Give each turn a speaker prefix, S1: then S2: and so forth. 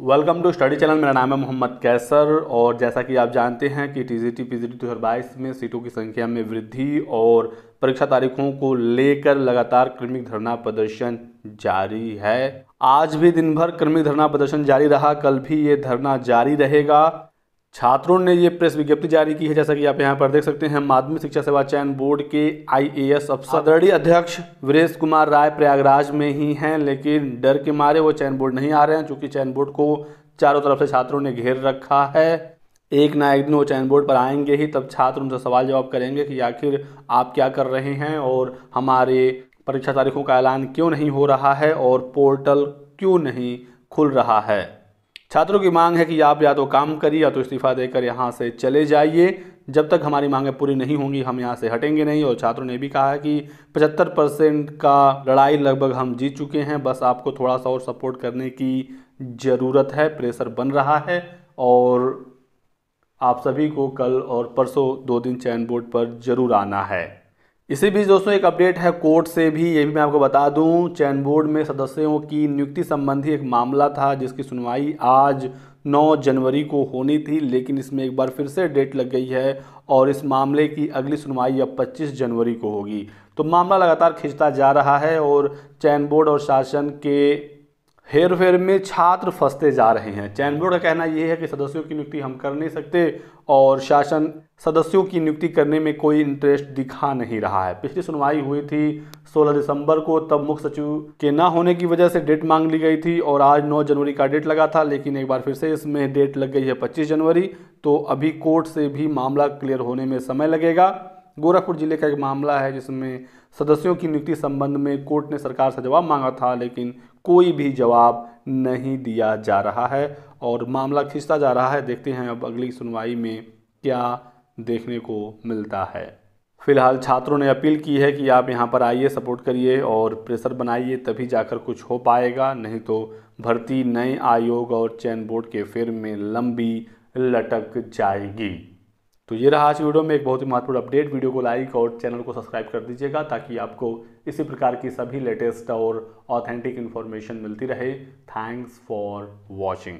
S1: welcome to study channel मेरा नाम है मोहम्मद कैसर और जैसा कि आप जानते हैं कि T G T P G में सीटों की संख्या में वृद्धि और परीक्षा तारीखों को लेकर लगातार क्रमिक धरना प्रदर्शन जारी है आज भी दिन भर क्रमिक धरना प्रदर्शन जारी रहा कल भी ये धरना जारी रहेगा छात्रों ने ये प्रेस विज्ञप्ति जारी की है जैसा कि आप यहाँ पर देख सकते हैं माध्यमिक शिक्षा सेवा चयन बोर्ड के आईएएस अफसर आदरणीय अध्यक्ष वीरेश कुमार राय प्रयागराज में ही हैं लेकिन डर के मारे वो चयन बोर्ड नहीं आ रहे हैं चूँकि चयन बोर्ड को चारों तरफ से छात्रों ने घेर रखा है एक ना एक दिन वो चयन बोर्ड पर आएंगे ही तब छात्र उनसे सवाल जवाब करेंगे कि आखिर आप क्या कर रहे हैं और हमारे परीक्षा तारीखों का ऐलान क्यों नहीं हो रहा है और पोर्टल क्यों नहीं खुल रहा है छात्रों की मांग है कि आप या तो काम करिए या तो इस्तीफा देकर यहाँ से चले जाइए जब तक हमारी मांगें पूरी नहीं होंगी हम यहाँ से हटेंगे नहीं और छात्रों ने भी कहा है कि 75 परसेंट का लड़ाई लगभग हम जीत चुके हैं बस आपको थोड़ा सा और सपोर्ट करने की ज़रूरत है प्रेशर बन रहा है और आप सभी को कल और परसों दो दिन चयन बोर्ड पर ज़रूर आना है इसी बीच दोस्तों एक अपडेट है कोर्ट से भी ये भी मैं आपको बता दूं चयन बोर्ड में सदस्यों की नियुक्ति संबंधी एक मामला था जिसकी सुनवाई आज 9 जनवरी को होनी थी लेकिन इसमें एक बार फिर से डेट लग गई है और इस मामले की अगली सुनवाई अब 25 जनवरी को होगी तो मामला लगातार खिंचता जा रहा है और चयन बोर्ड और शासन के हेर फेर में छात्र फंसते जा रहे हैं चयन बोर्ड का कहना यह है कि सदस्यों की नियुक्ति हम कर नहीं सकते और शासन सदस्यों की नियुक्ति करने में कोई इंटरेस्ट दिखा नहीं रहा है पिछली सुनवाई हुई थी 16 दिसंबर को तब मुख्य सचिव के ना होने की वजह से डेट मांग ली गई थी और आज 9 जनवरी का डेट लगा था लेकिन एक बार फिर से इसमें डेट लग गई है पच्चीस जनवरी तो अभी कोर्ट से भी मामला क्लियर होने में समय लगेगा गोरखपुर जिले का एक मामला है जिसमें सदस्यों की नियुक्ति संबंध में कोर्ट ने सरकार से जवाब मांगा था लेकिन कोई भी जवाब नहीं दिया जा रहा है और मामला खींचता जा रहा है देखते हैं अब अगली सुनवाई में क्या देखने को मिलता है फिलहाल छात्रों ने अपील की है कि आप यहाँ पर आइए सपोर्ट करिए और प्रेशर बनाइए तभी जाकर कुछ हो पाएगा नहीं तो भर्ती नए आयोग और चयन बोर्ड के फेर में लंबी लटक जाएगी तो ये रहा आज वीडियो में एक बहुत ही महत्वपूर्ण अपडेट वीडियो को लाइक और चैनल को सब्सक्राइब कर दीजिएगा ताकि आपको इसी प्रकार की सभी लेटेस्ट और ऑथेंटिक इन्फॉर्मेशन मिलती रहे थैंक्स फॉर वॉचिंग